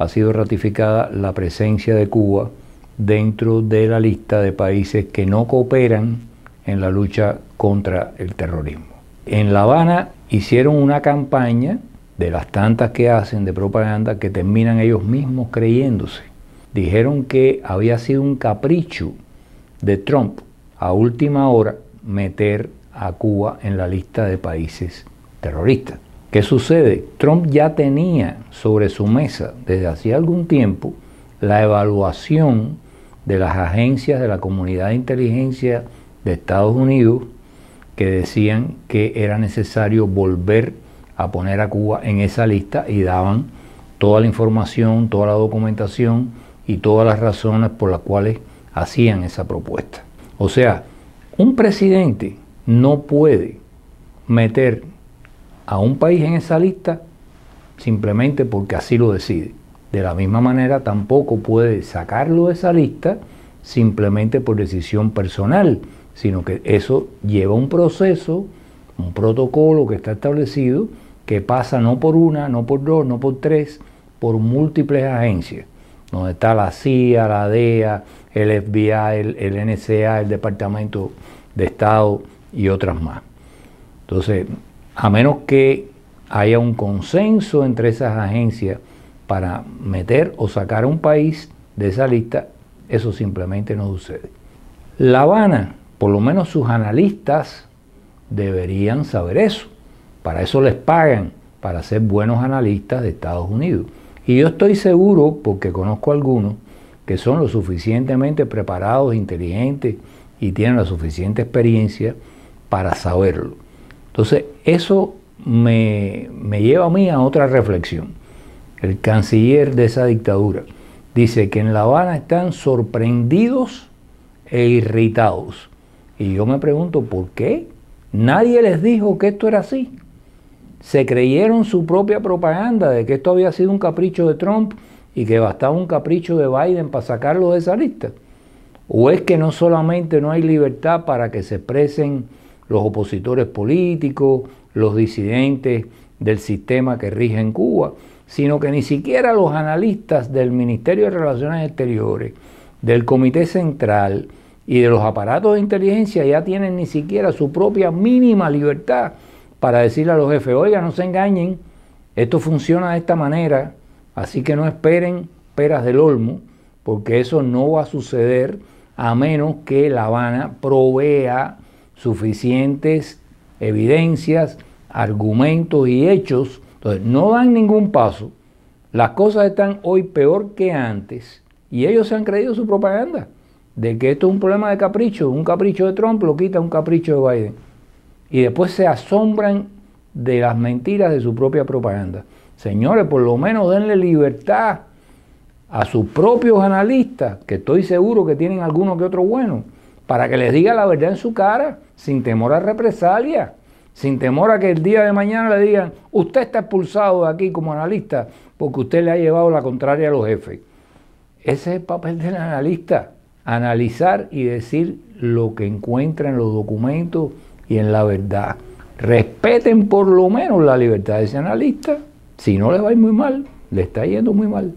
ha sido ratificada la presencia de Cuba dentro de la lista de países que no cooperan en la lucha contra el terrorismo. En La Habana hicieron una campaña de las tantas que hacen de propaganda que terminan ellos mismos creyéndose. Dijeron que había sido un capricho de Trump a última hora meter a Cuba en la lista de países terroristas. ¿Qué sucede? Trump ya tenía sobre su mesa desde hacía algún tiempo la evaluación de las agencias de la comunidad de inteligencia de Estados Unidos que decían que era necesario volver a poner a Cuba en esa lista y daban toda la información, toda la documentación y todas las razones por las cuales hacían esa propuesta. O sea, un presidente no puede meter a un país en esa lista simplemente porque así lo decide. De la misma manera, tampoco puede sacarlo de esa lista simplemente por decisión personal, sino que eso lleva un proceso, un protocolo que está establecido, que pasa no por una, no por dos, no por tres, por múltiples agencias, donde está la CIA, la DEA, el FBI, el, NSA, el Departamento de Estado y otras más. Entonces, a menos que haya un consenso entre esas agencias para meter o sacar a un país de esa lista, eso simplemente no sucede. La Habana, por lo menos sus analistas deberían saber eso. Para eso les pagan, para ser buenos analistas de Estados Unidos. Y yo estoy seguro, porque conozco algunos, que son lo suficientemente preparados, inteligentes y tienen la suficiente experiencia para saberlo. Entonces, eso me, lleva a mí a otra reflexión. El canciller de esa dictadura dice que en La Habana están sorprendidos e irritados. Y yo me pregunto, ¿por qué? Nadie les dijo que esto era así. Se creyeron su propia propaganda de que esto había sido un capricho de Trump y que bastaba un capricho de Biden para sacarlo de esa lista. ¿O es que no solamente no hay libertad para que se expresen los opositores políticos, los disidentes del sistema que rige en Cuba, sino que ni siquiera los analistas del Ministerio de Relaciones Exteriores, del Comité Central y de los aparatos de inteligencia ya tienen ni siquiera su propia mínima libertad para decirle a los jefes, oiga, no se engañen, esto funciona de esta manera, así que no esperen peras del olmo, porque eso no va a suceder a menos que La Habana provea suficientes evidencias, argumentos y hechos. Entonces, no dan ningún paso. Las cosas están hoy peor que antes y ellos se han creído su propaganda de que esto es un problema de capricho. Un capricho de Trump lo quita un capricho de Biden. Y después se asombran de las mentiras de su propia propaganda. Señores, por lo menos denle libertad a sus propios analistas, que estoy seguro que tienen alguno que otro bueno, para que les diga la verdad en su cara sin temor a represalia, sin temor a que el día de mañana le digan, usted está expulsado de aquí como analista porque usted le ha llevado la contraria a los jefes. Ese es el papel del analista, analizar y decir lo que encuentra en los documentos y en la verdad. Respeten por lo menos la libertad de ese analista, si no le va a ir muy mal, le está yendo muy mal.